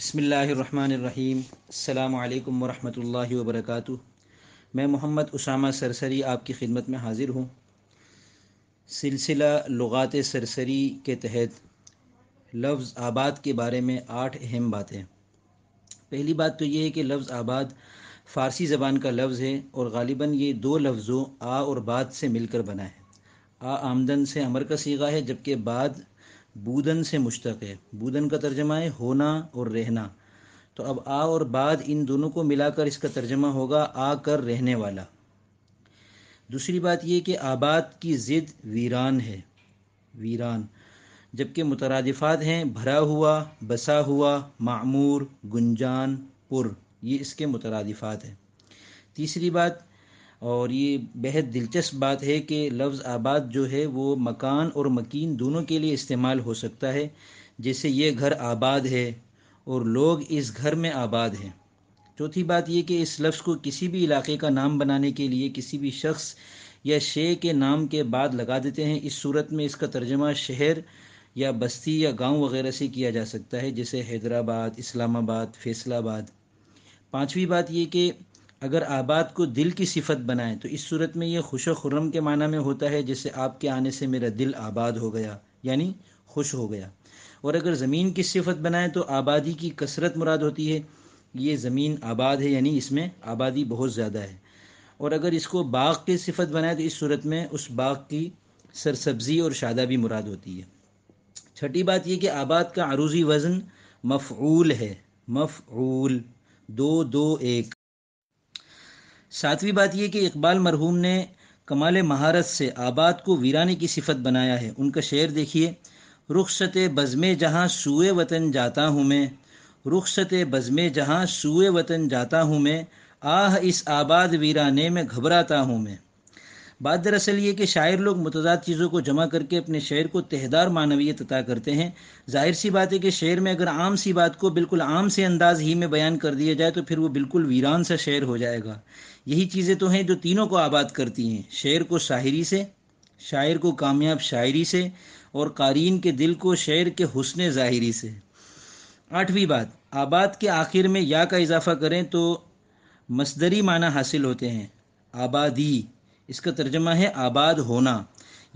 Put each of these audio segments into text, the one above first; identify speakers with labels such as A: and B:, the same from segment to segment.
A: بسم اللہ الرحمن الرحیم السلام علیکم ورحمۃ اللہ وبرکاتہ میں محمد اسامہ سرسری آپ کی خدمت میں حاضر ہوں سلسلہ لغات سرسری کے تحت لفظ آباد کے بارے میں آٹھ اہم باتیں پہلی بات تو یہ ہے کہ لفظ آباد فارسی زبان کا لفظ ہے اور غالباً یہ دو لفظوں آ اور بعد سے مل کر بنا ہے آ آمدن سے امر کا سیغہ ہے جبکہ بعد بودن سے مشتق ہے بودن کا ترجمہ ہے ہونا اور رہنا تو اب آ اور بعد ان دونوں کو ملا کر اس کا ترجمہ ہوگا آ کر رہنے والا دوسری بات یہ کہ آباد کی ضد ویران ہے ویران جبکہ مترادفات ہیں بھرا ہوا بسا ہوا معمور گنجان پر یہ اس کے مترادفات ہیں تیسری بات اور یہ بہت دلچسپ بات ہے کہ لفظ آباد جو ہے وہ مکان اور مکین دونوں کے لیے استعمال ہو سکتا ہے جیسے یہ گھر آباد ہے اور لوگ اس گھر میں آباد ہیں چوتھی بات یہ کہ اس لفظ کو کسی بھی علاقے کا نام بنانے کے لیے کسی بھی شخص یا شے کے نام کے بعد لگا دیتے ہیں اس صورت میں اس کا ترجمہ شہر یا بستی یا گاؤں وغیرہ سے کیا جا سکتا ہے جیسے حیدرآباد اسلام آباد فیصل آباد پانچویں بات یہ کہ اگر آباد کو دل کی صفت بنائیں تو اس صورت میں یہ خوش و خرم کے معنی میں ہوتا ہے جیسے آپ کے آنے سے میرا دل آباد ہو گیا یعنی خوش ہو گیا اور اگر زمین کی صفت بنائیں تو آبادی کی کثرت مراد ہوتی ہے یہ زمین آباد ہے یعنی اس میں آبادی بہت زیادہ ہے اور اگر اس کو باغ کی صفت بنائیں تو اس صورت میں اس باغ کی سرسبزی اور شادہ بھی مراد ہوتی ہے چھٹی بات یہ کہ آباد کا عروضی وزن مفعول ہے مفعول دو دو ایک ساتویں بات یہ کہ اقبال مرحوم نے کمال مہارت سے آباد کو ویرانے کی صفت بنایا ہے ان کا شعر دیکھیے رخصت بزم جہاں سوئے وطن جاتا ہوں میں رخصت بزم جہاں سوئے وطن جاتا ہوں میں آہ اس آباد ویرانے میں گھبراتا ہوں میں بات دراصل یہ کہ شاعر لوگ متضاد چیزوں کو جمع کر کے اپنے شعر کو تہدار معنویت عطا کرتے ہیں ظاہر سی بات ہے کہ شعر میں اگر عام سی بات کو بالکل عام سے انداز ہی میں بیان کر دیا جائے تو پھر وہ بالکل ویران سا شعر ہو جائے گا یہی چیزیں تو ہیں جو تینوں کو آباد کرتی ہیں شعر کو شاعری سے شاعر کو کامیاب شاعری سے اور قارئین کے دل کو شعر کے حسن ظاہری سے آٹھویں بات آباد کے آخر میں یا کا اضافہ کریں تو مصدری معنی حاصل ہوتے ہیں آبادی اس کا ترجمہ ہے آباد ہونا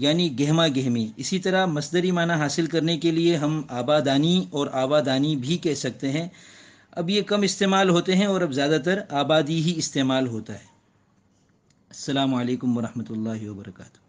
A: یعنی گہما گہمی اسی طرح مصدری معنی حاصل کرنے کے لیے ہم آبادانی اور آبادانی بھی کہہ سکتے ہیں اب یہ کم استعمال ہوتے ہیں اور اب زیادہ تر آبادی ہی استعمال ہوتا ہے السلام علیکم ورحمۃ اللہ وبرکاتہ